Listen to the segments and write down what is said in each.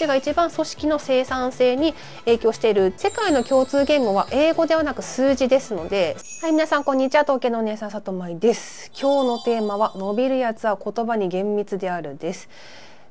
置が一番組織の生産性に影響している世界の共通言語は英語ではなく数字ですのではい皆さんこんにちは東京の姉さんまいです今日のテーマは伸びるやつは言葉に厳密であるです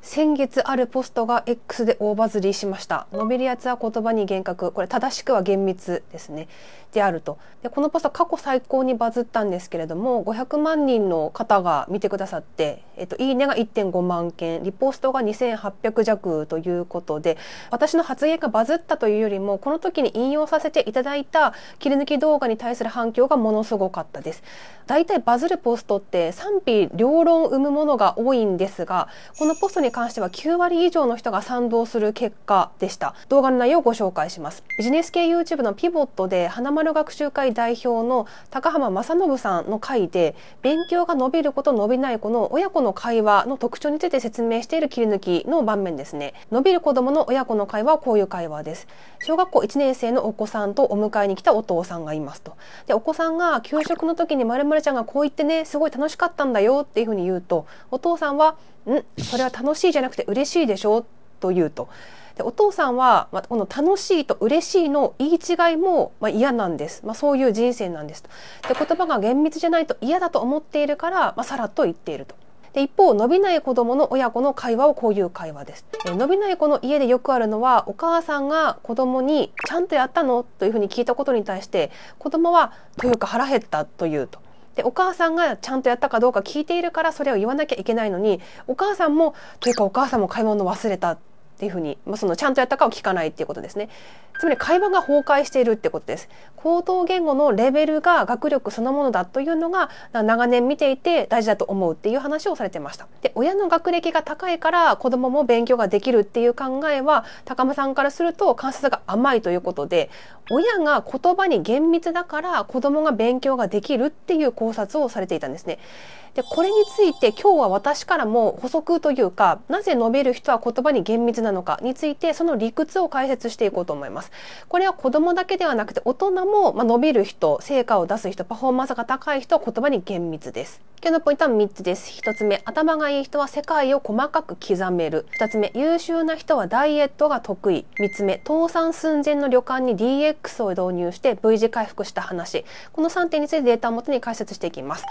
先月あるポストが X で大バズりしました。のびり圧は言葉に厳格。これ正しくは厳密ですね。であると。で、このポスト過去最高にバズったんですけれども、500万人の方が見てくださって、えっと、いいねが1.5万件、リポストが2800弱ということで、私の発言がバズったというよりも、この時に引用させていただいた切り抜き動画に対する反響がものすごかったです。大体バズるポストって賛否両論生むものが多いんですが、このポストにに関しては9割以上の人が賛同する結果でした動画の内容をご紹介しますビジネス系 YouTube のピボットで花丸学習会代表の高浜正信さんの会で勉強が伸びること伸びない子の親子の会話の特徴について説明している切り抜きの場面ですね伸びる子供の親子の会話はこういう会話です小学校1年生のお子さんとお迎えに来たお父さんがいますとでお子さんが給食の時にまるちゃんがこう言ってねすごい楽しかったんだよっていうふうに言うとお父さんはんそれは楽しいじゃなくて嬉しいでしょと言うと。でお父さんは、まあ、この楽しいと嬉しいの言い違いも、まあ、嫌なんです、まあ、そういう人生なんですで言葉が厳密じゃないと嫌だと思っているから、まあ、さらっと言っていると。で一方伸びない子供の親子の会話をこういう会話ですえ伸びない子の家でよくあるのはお母さんが子供に「ちゃんとやったの?」というふうに聞いたことに対して子供は「というか腹減った」と言うと。でお母さんがちゃんとやったかどうか聞いているからそれを言わなきゃいけないのにお母さんもというかお母さんも買い物忘れたっていうふうに、まあ、そのちゃんとやったかを聞かないっていうことですね。つまり会話が崩壊しているってことです。口頭言語のレベルが学力そのものだというのが長年見ていて大事だと思うっていう話をされてました。で、親の学歴が高いから子供も勉強ができるっていう考えは高間さんからすると観察が甘いということで、親が言葉に厳密だから子供が勉強ができるっていう考察をされていたんですね。で、これについて今日は私からも補足というか、なぜ述べる人は言葉に厳密ななのかについてその理屈を解説していこうと思います。これは子どもだけではなくて大人も、まあ、伸びる人成果を出す人パフォーマンスが高い人は言葉に厳密です。今日のポイントは3つです。1つ目頭がいい人は世界を細かく刻める。2つ目優秀な人はダイエットが得意。3つ目倒産寸前の旅館に DX を導入して V 字回復した話。この3点についてデータをもとに解説していきます。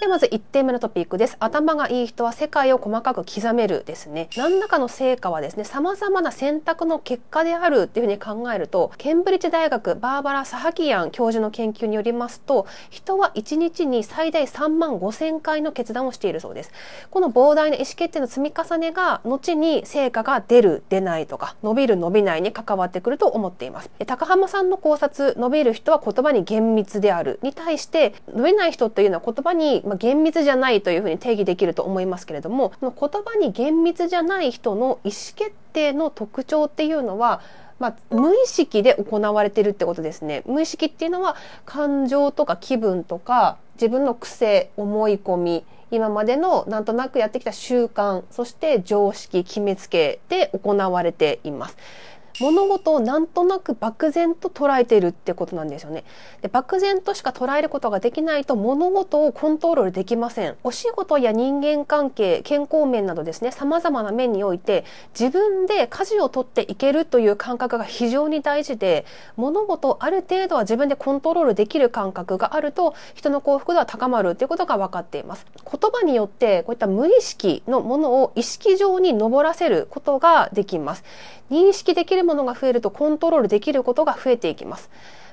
でまず1点目のトピックです頭がいい人は世界を細かく刻めるですね何らかの成果はですね様々な選択の結果であるっていうふうに考えるとケンブリッジ大学バーバラ・サハキヤン教授の研究によりますと人は1日に最大3万5000回の決断をしているそうですこの膨大な意思決定の積み重ねが後に成果が出る出ないとか伸びる伸びないに関わってくると思っています高浜さんの考察伸びる人は言葉に厳密であるに対して伸びない人というのは言葉にまあ、厳密じゃないというふうに定義できると思いますけれども言葉に厳密じゃない人の意思決定の特徴っていうのはまあ、無意識で行われてるってことですね。無意識っていうのは感情とか気分とか自分の癖、思い込み、今までのなんとなくやってきた習慣、そして常識、決めつけで行われています。物事をなんとなく漠然と捉えているってことなんですよねで漠然としか捉えることができないと物事をコントロールできませんお仕事や人間関係健康面などですね様々な面において自分で舵を取っていけるという感覚が非常に大事で物事をある程度は自分でコントロールできる感覚があると人の幸福度は高まるということが分かっています言葉によってこういった無意識のものを意識上に上らせることができます認識できるものが増えるとコントロールできることが増えていきます。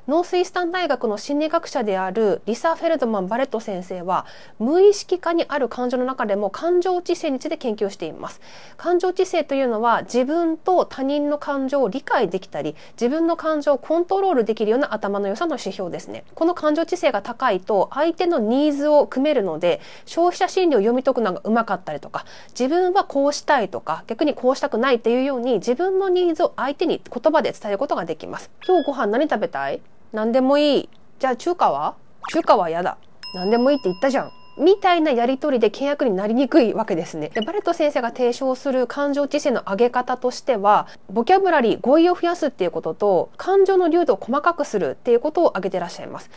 ノースイスタン大学の心理学者であるリサ・フェルドマン・バレット先生は無意識化にある感情の中でも感情知性について研究しています感情知性というのは自分と他人の感情を理解できたり自分の感情をコントロールできるような頭の良さの指標ですねこの感情知性が高いと相手のニーズを組めるので消費者心理を読み解くのがうまかったりとか自分はこうしたいとか逆にこうしたくないっていうように自分のニーズを相手に言葉で伝えることができます今日ご飯何食べたい何でもいい。じゃあ中華は中華は嫌だ。何でもいいって言ったじゃん。みたいなやりとりで契約になりにくいわけですね。でバレット先生が提唱する感情知性の上げ方としては、ボキャブラリー、語彙を増やすっていうことと、感情の流度を細かくするっていうことを挙げてらっしゃいます。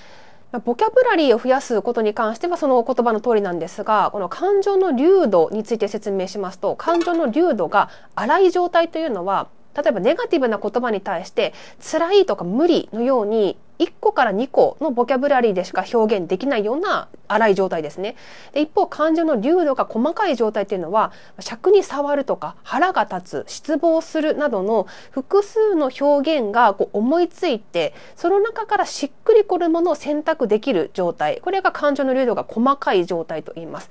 ボキャブラリーを増やすことに関してはその言葉の通りなんですが、この感情の流度について説明しますと、感情の流度が荒い状態というのは、例えばネガティブな言葉に対して辛いとか無理のように1個から2個のボキャブラリーでしか表現できないような荒い状態ですね。で一方感情の流度が細かい状態っていうのは尺に触るとか腹が立つ失望するなどの複数の表現がこう思いついてその中からしっくりくるものを選択できる状態これが感情の流度が細かい状態と言います。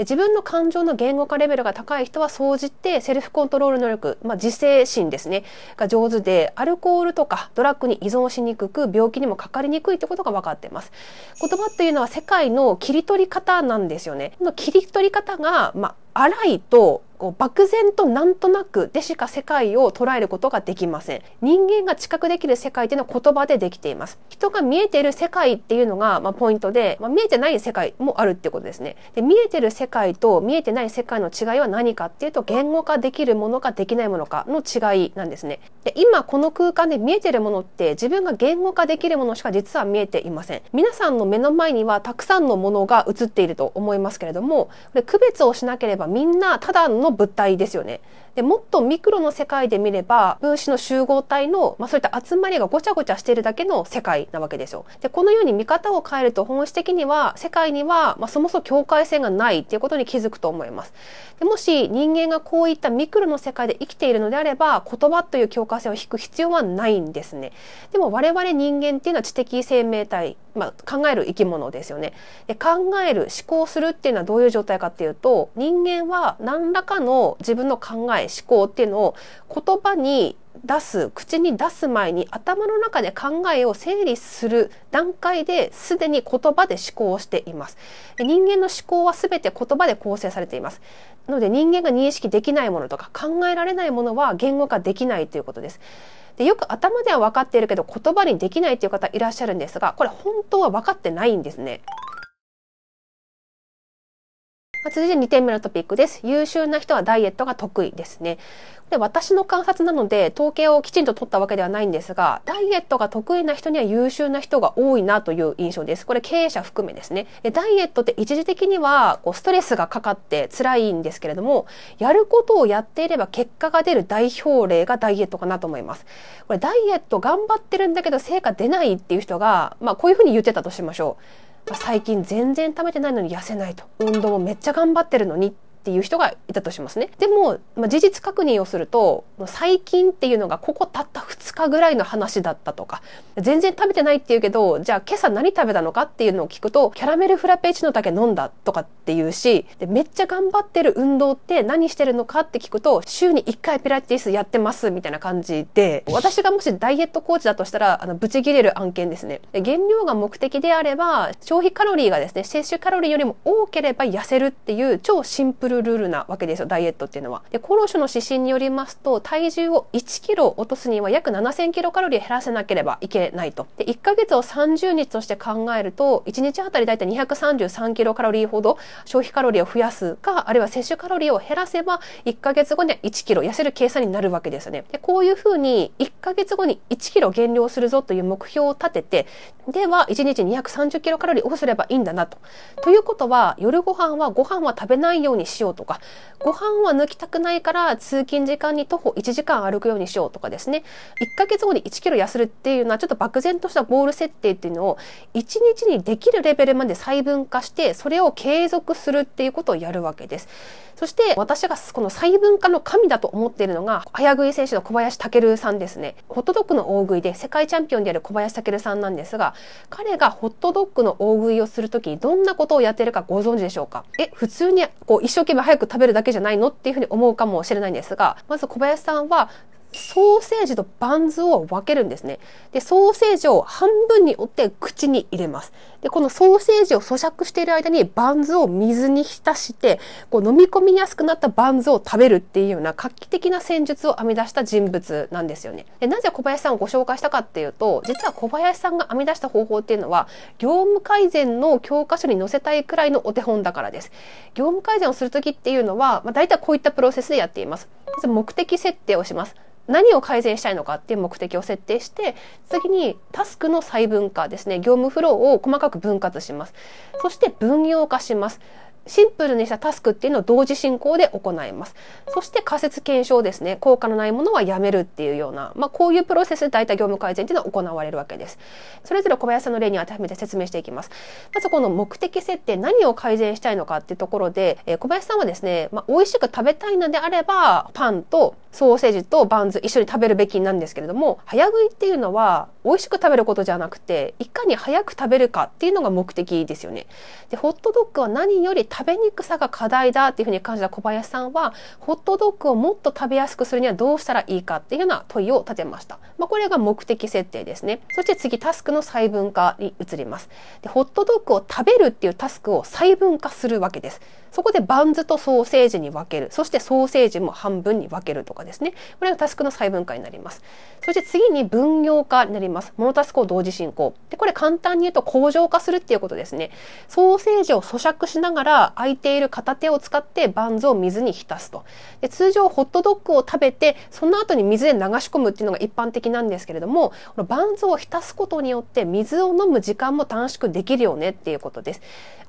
自分の感情の言語化レベルが高い人は総じてセルフコントロール能力、まあ、自制心ですねが上手でアルコールとかドラッグに依存しにくく病気ににもかかりにくいってことが分かってます言葉っていうのは世界の切り取り方なんですよねの切り取り方が、まあ荒いとこう漠然となんとなくでしか世界を捉えることができません人間が知覚できる世界っていうのは言葉でできています人が見えている世界っていうのが、まあ、ポイントで、まあ、見えてない世界もあるってことですねで見えてる世界と見えてない世界の違いは何かっていうと言語化できるものかできないものかの違いなんですねで今この空間で見えてるものって自分が言語化できるものしか実は見えていません皆さんの目の前にはたくさんのものが映っていると思いますけれどもこれ区別をしなければばみんなただの物体ですよね。で、もっとミクロの世界で見れば、分子の集合体の、まあ、そういった集まりがごちゃごちゃしているだけの世界なわけですよ。で、このように見方を変えると本質的には、世界には、まあ、そもそも境界線がないっていうことに気づくと思います。でもし人間がこういったミクロの世界で生きているのであれば、言葉という境界線を引く必要はないんですね。でも我々人間っていうのは知的生命体、まあ、考える生き物ですよね。で考える、思考するっていうのはどういう状態かっていうと、人間は何らかの自分の考え、い思考っていうのを言葉に出す口に出す前に頭の中で考えを整理する段階ですでに言葉で思考をしています人間の思考はすべて言葉で構成されていますなので人間が認識できないものとか考えられないものは言語化できないということですでよく頭では分かっているけど言葉にできないという方いらっしゃるんですがこれ本当は分かってないんですねまあ、続いて2点目のトピックです。優秀な人はダイエットが得意ですね。で私の観察なので統計をきちんと取ったわけではないんですがダイエットが得意な人には優秀な人が多いなという印象ですこれ経営者含めですねでダイエットって一時的にはこうストレスがかかって辛いんですけれどもやることをやっていれば結果が出る代表例がダイエットかなと思いますこれダイエット頑張ってるんだけど成果出ないっていう人がまあこういうふうに言ってたとしましょう最近全然食べてないのに痩せないと運動もめっちゃ頑張ってるのにっっていう人がいたとしますね。でも、まあ、事実確認をすると最近っていうのがここたった2日ぐらいの話だったとか全然食べてないっていうけどじゃあ今朝何食べたのかっていうのを聞くとキャラメルフラペチーノだけ飲んだとかっていうしでめっちゃ頑張ってる運動って何してるのかって聞くと週に1回ピラティスやってますみたいな感じで私がもしダイエットコーチだとしたらあのブチ切れる案件ですね。原料が目的であれば消費カロリーがですね摂取カロリーよりも多ければ痩せるっていう超シンプルるルールなわけですよダイエットっていうのは。で厚労省の指針によりますと体重を1キロ落とすには約7,000キロカロリー減らせなければいけないと。で1ヶ月を30日として考えると1日あたり大体233キロカロリーほど消費カロリーを増やすかあるいは摂取カロリーを減らせば1ヶ月後には1キロ痩せる計算になるわけですよね。でこういうふうに1ヶ月後に1キロ減量するぞという目標を立ててでは1日230キロカロリーオフすればいいんだなと。ということは夜ご飯はご飯は食べないようにしようようとかご飯は抜きたくないから通勤時間に徒歩1時間歩くようにしようとかですね1ヶ月後に1キロ痩せるっていうのはちょっと漠然としたゴール設定っていうのを1日にできるレベルまで細分化してそれを継続するっていうことをやるわけです。そして私がこの細分化の神だと思っているのが早食い選手の小林武さんですねホットドッグの大食いで世界チャンピオンである小林武さんなんですが彼がホットドッグの大食いをする時にどんなことをやってるかご存知でしょうかえ普通にこう一生懸命ば早く食べるだけじゃないのっていうふうに思うかもしれないんですがまず小林さんはソーセージとバンズを分けるんですね。で、ソーセージを半分に折って口に入れます。で、このソーセージを咀嚼している間にバンズを水に浸して、こう飲み込みやすくなったバンズを食べるっていうような画期的な戦術を編み出した人物なんですよね。で、なぜ小林さんをご紹介したかっていうと、実は小林さんが編み出した方法っていうのは、業務改善の教科書に載せたいくらいのお手本だからです。業務改善をする時っていうのは、まあ、大体こういったプロセスでやっています。まず目的設定をします。何を改善したいのかっていう目的を設定して次にタスクの細分化ですね業務フローを細かく分割しますそして分業化しますシンプルにしたタスクっていうのを同時進行で行います。そして仮説検証ですね。効果のないものはやめるっていうような、まあ、こういうプロセスで大体業務改善っていうのは行われるわけです。それぞれ小林さんの例に当てはめて説明していきます。まずこの目的設定、何を改善したいのかっていうところで、えー、小林さんはですね、まあ、美味しく食べたいのであれば、パンとソーセージとバンズ一緒に食べるべきなんですけれども早食いっていうのは美味しく食べることじゃなくていかに早く食べるかっていうのが目的ですよね。でホットドッグは何より食べにくさが課題だっていうふうに感じた小林さんはホットドッグをもっと食べやすくするにはどうしたらいいかっていうような問いを立てました。まあ、これが目的設定ですね。そして次タスクの細分化に移ります。でホットドッグを食べるっていうタスクを細分化するわけです。そこでバンズとソーセージに分けるそしてソーセージも半分に分けるとかですねこれがタスクの細分化になりますそして次に分業化になりますモノタスクを同時進行でこれ簡単に言うと工場化するっていうことですねソーセージを咀嚼しながら空いている片手を使ってバンズを水に浸すとで通常ホットドッグを食べてその後に水で流し込むっていうのが一般的なんですけれどもバンズを浸すことによって水を飲む時間も短縮できるよねっていうことです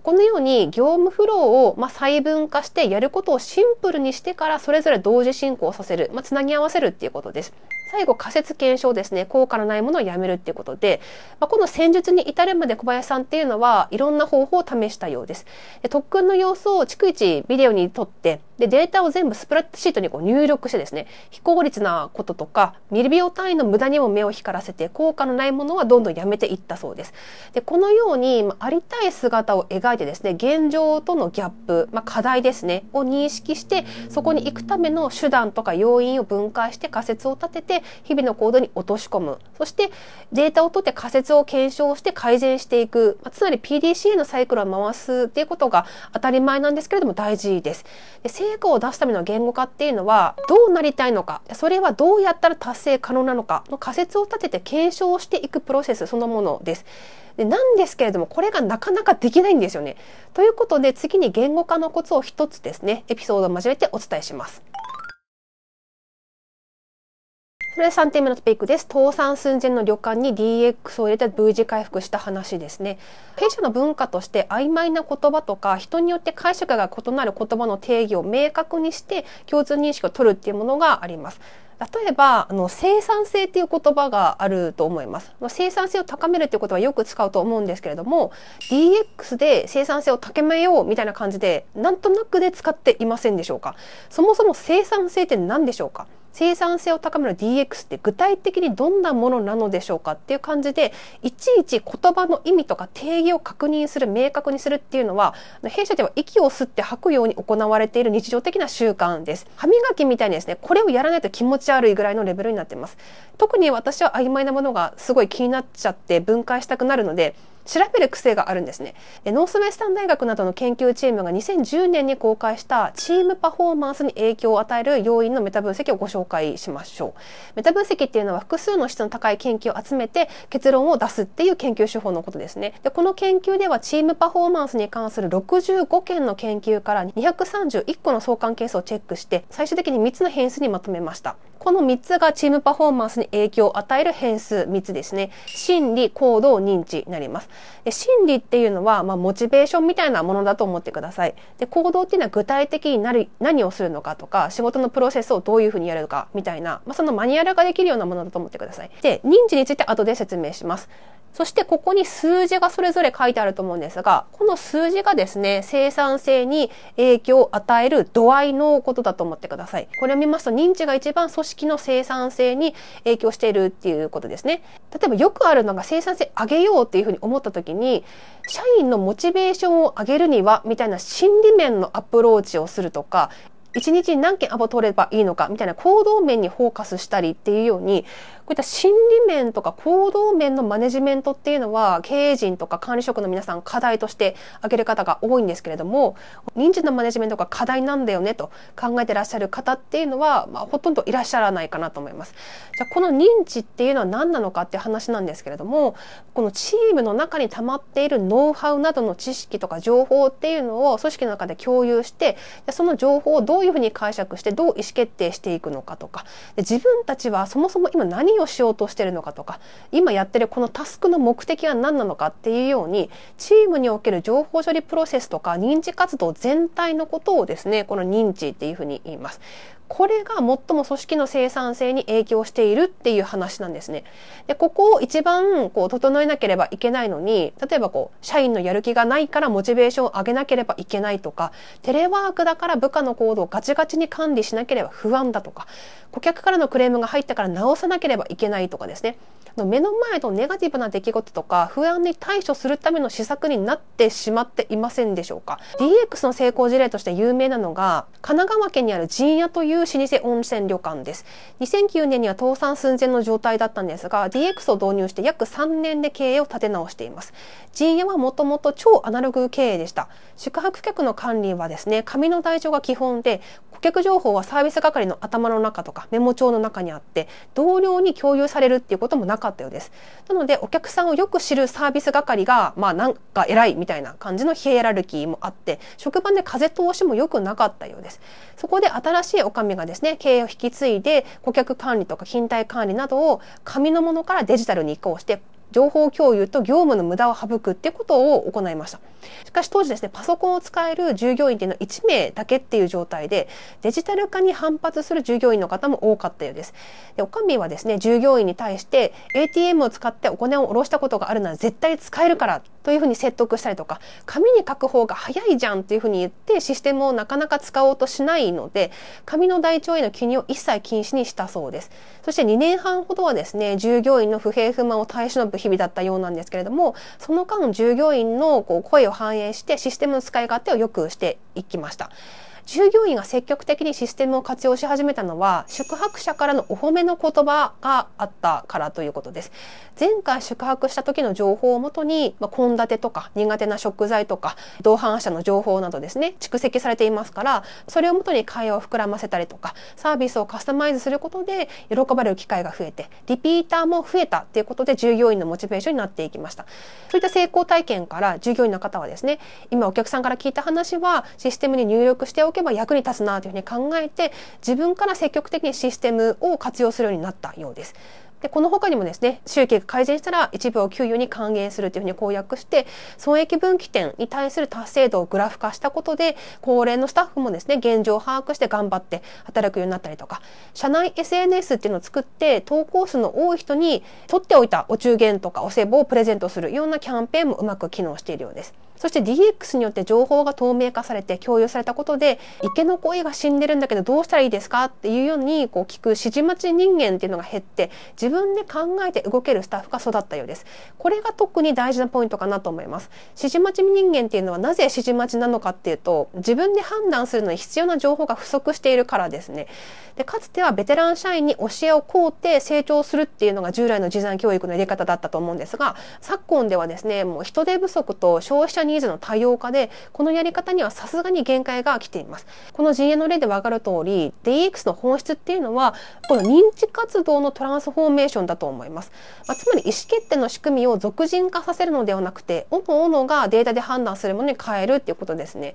このように業務フローを、まあ、細分化してやることをシンプルにしてからそれぞれ同時進行させる、まあ、つなぎ合わせるっていうことです。最後仮説検証ですね効果のないものをやめるっていうことで、まあ、この戦術に至るまで小林さんっていうのはいろんな方法を試したようです。で特訓の様子を逐一ビデオに撮ってで、データを全部スプラッドシートにこう入力してですね、非効率なこととか、ミリ秒単位の無駄にも目を光らせて、効果のないものはどんどんやめていったそうです。で、このように、あ、りたい姿を描いてですね、現状とのギャップ、まあ、課題ですね、を認識して、そこに行くための手段とか要因を分解して仮説を立てて、日々の行動に落とし込む。そして、データを取って仮説を検証して改善していく。まあ、つまり PDCA のサイクルを回すっていうことが当たり前なんですけれども大事です。で成果を出すための言語化っていうのはどうなりたいのかそれはどうやったら達成可能なのかの仮説を立てて検証していくプロセスそのものです。でなんですけれどもこれがなかなかできないんですよね。ということで次に言語化のコツを一つですねエピソードを交えてお伝えします。それで3点目のトピックです。倒産寸前の旅館に DX を入れて V 字回復した話ですね。弊社の文化として曖昧な言葉とか人によって解釈が異なる言葉の定義を明確にして共通認識を取るっていうものがあります。例えばあの生産性っていう言葉があると思います。生産性を高めるっていうことはよく使うと思うんですけれども DX で生産性を高めようみたいな感じでなんとなくで使っていませんでしょうかそもそも生産性って何でしょうか生産性を高める DX って具体的にどんなものなのでしょうかっていう感じでいちいち言葉の意味とか定義を確認する明確にするっていうのは弊社では息を吸って吐くように行われている日常的な習慣です歯磨きみたいにですねこれをやらないと気持ち悪いぐらいのレベルになってます特に私は曖昧なものがすごい気になっちゃって分解したくなるので調べる癖があるんですねでノースウェスタン大学などの研究チームが2010年に公開したチームパフォーマンスに影響を与える要因のメタ分析をご紹介しましょうメタ分析っていうのは複数の質の高い研究を集めて結論を出すっていう研究手法のことですねでこの研究ではチームパフォーマンスに関する65件の研究から231個の相関係数をチェックして最終的に3つの変数にまとめましたこの3つがチームパフォーマンスに影響を与える変数3つですね。心理、行動、認知になります。で心理っていうのは、まあ、モチベーションみたいなものだと思ってください。で行動っていうのは具体的になる何をするのかとか、仕事のプロセスをどういうふうにやるかみたいな、まあ、そのマニュアルができるようなものだと思ってください。で、認知について後で説明します。そしてここに数字がそれぞれ書いてあると思うんですが、この数字がですね、生産性に影響を与える度合いのことだと思ってください。これを見ますと、認知が一番組織の生産性に影響しているっていうことですね。例えばよくあるのが生産性上げようっていうふうに思った時に、社員のモチベーションを上げるには、みたいな心理面のアプローチをするとか、1日に何件アポ取ればいいのかみたいな行動面にフォーカスしたりっていうようにこういった心理面とか行動面のマネジメントっていうのは経営陣とか管理職の皆さん課題として挙げる方が多いんですけれども人事のマネジメントが課題なんだよねと考えてらっしゃる方っていうのは、まあ、ほとんどいらっしゃらないかなと思います。じゃこの認知っていうのは何なのかっていう話なんですけれどもこのチームの中に溜まっているノウハウなどの知識とか情報っていうのを組織の中で共有してその情報をどうういうふうに解釈してどう意思決定していくのかとかで自分たちはそもそも今何をしようとしてるのかとか今やってるこのタスクの目的は何なのかっていうようにチームにおける情報処理プロセスとか認知活動全体のことをですねこの認知っていうふうに言います。これが最も組織の生産性に影響しているっていう話なんですね。で、ここを一番こう整えなければいけないのに、例えばこう、社員のやる気がないからモチベーションを上げなければいけないとか、テレワークだから部下の行動をガチガチに管理しなければ不安だとか、顧客からのクレームが入ったから直さなければいけないとかですね。の目の前のネガティブな出来事とか不安に対処するための施策になってしまっていませんでしょうか DX の成功事例として有名なのが神奈川県にある陣屋という老舗温泉旅館です2009年には倒産寸前の状態だったんですが DX を導入して約3年で経営を立て直しています陣屋はもともと超アナログ経営でした宿泊客の管理はですね紙の台帳が基本で顧客情報はサービス係の頭の中とかメモ帳の中にあって同僚に共有されるっていうこともなかったようですなのでお客さんをよく知るサービス係がまあなんか偉いみたいな感じのヒエラルキーもあって職場で風通しも良くなかったようですそこで新しいお将がですね経営を引き継いで顧客管理とか勤怠管理などを紙のものからデジタルに移行して情報共有と業務の無駄を省くってことを行いました。しかし当時ですね、パソコンを使える従業員っていうのは1名だけっていう状態で、デジタル化に反発する従業員の方も多かったようです。で、おかみはですね、従業員に対して ATM を使ってお金を下ろしたことがあるなら絶対使えるからというふうに説得したりとか、紙に書く方が早いじゃんというふうに言ってシステムをなかなか使おうとしないので、紙の台帳への記入を一切禁止にしたそうです。そして2年半ほどはですね、従業員の不平不満を対象の部品日々だったようなんですけれどもその間従業員のこう声を反映してシステムの使い勝手をよくしていきました。従業員が積極的にシステムを活用し始めたのは宿泊者からのお褒めの言葉があったからということです。前回宿泊した時の情報をもとに、まあ、献立とか苦手な食材とか同伴者の情報などですね、蓄積されていますから、それをもとに会話を膨らませたりとか、サービスをカスタマイズすることで喜ばれる機会が増えて、リピーターも増えたっていうことで従業員のモチベーションになっていきました。そういった成功体験から従業員の方はですね、今お客さんから聞いた話はシステムに入力しておけば役に立つなというふうに考えて自分から積極的にシステムを活用するようになったようです。でこの他にもですね収益が改善したら一部を給与に還元するというふうに公約して損益分岐点に対する達成度をグラフ化したことで高齢のスタッフもですね現状を把握して頑張って働くようになったりとか社内 SNS っていうのを作って投稿数の多い人に取っておいたお中元とかお歳暮をプレゼントするようなキャンペーンもうまく機能しているようです。そして DX によって情報が透明化されて共有されたことで池の声が死んでるんだけどどうしたらいいですかっていうようにこう聞く指示待ち人間っていうのが減って自分で考えて動けるスタッフが育ったようです。これが特に大事なポイントかなと思います。指示待ち人間っていうのはなぜ指示待ちなのかっていうと自分で判断するのに必要な情報が不足しているからですね。でかつてはベテラン社員に教えを請うて成長するっていうのが従来の時短教育のやり方だったと思うんですが昨今ではですねもう人手不足と消費者ニーズの多様化でこのやり方にはさすがに限界が来ています。この陣営の例で分かる通り DX の本質っていうのはこの認知活動のトランスフォーメーションだと思います。まあ、つまり意思決定の仕組みを俗人化させるのではなくておのがデータで判断するものに変えるっていうことですね。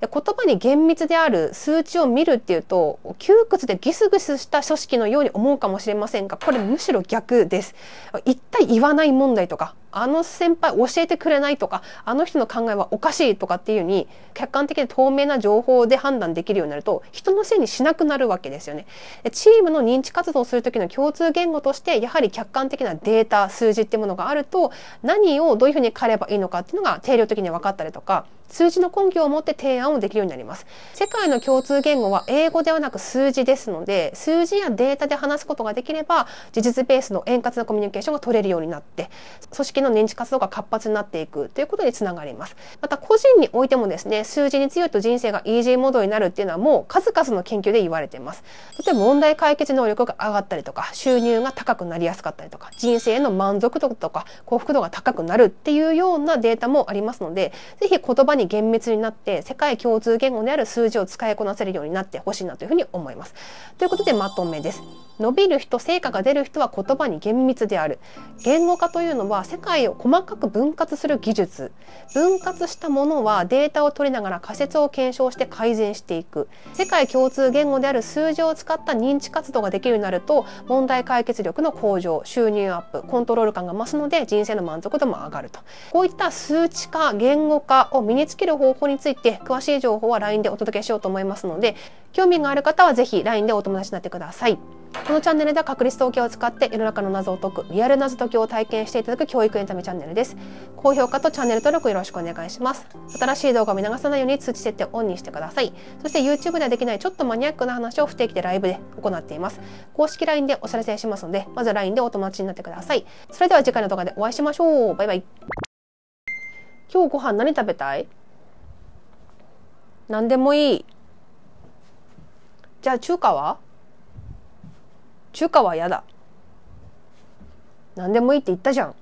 言葉に厳密である数値を見るっていうと窮屈でギスギスした組織のように思うかもしれませんがこれむしろ逆です。一体言わない問題とかあの先輩教えてくれないとかあの人の考えはおかしいとかっていうに客観的で透明な情報で判断できるようになると人のせいにしなくなるわけですよね。チームの認知活動をする時の共通言語としてやはり客観的なデータ数字っていうものがあると何をどういうふうに変えればいいのかっていうのが定量的に分かったりとか数字の根拠を持って提案をできるようになります世界の共通言語は英語ではなく数字ですので数字やデータで話すことができれば事実ベースの円滑なコミュニケーションが取れるようになって組織の認知活動が活発になっていくということにつながりますまた個人においてもですね数字に強いと人生がイージーモードになるっていうのはもう数々の研究で言われています例えば問題解決能力が上がったりとか収入が高くなりやすかったりとか人生への満足度とか幸福度が高くなるっていうようなデータもありますのでぜひ言葉にに厳密になって世界共通言語である数字を使いこなせるようになってほしいなというふうに思います。ということでまとめです。伸びる人成果が出る人は言葉に厳密である言語化というのは世界を細かく分割する技術分割したものはデータを取りながら仮説を検証して改善していく世界共通言語である数字を使った認知活動ができるようになると問題解決力の向上収入アップコントロール感が増すので人生の満足度も上がるとこういった数値化言語化を身につける方法について詳しい情報は LINE でお届けしようと思いますので興味がある方は是非 LINE でお友達になってください。このチャンネルでは確率統計を使って世の中の謎を解くリアル謎解きを体験していただく教育エンタメチャンネルです高評価とチャンネル登録よろしくお願いします新しい動画を見逃さないように通知設定をオンにしてくださいそして YouTube ではできないちょっとマニアックな話を不定期でライブで行っています公式 LINE でお知らせしますのでまず LINE でお友達になってくださいそれでは次回の動画でお会いしましょうバイバイ今日ご飯何食べたい何でもいいじゃあ中華は中華は嫌だ何でもいいって言ったじゃん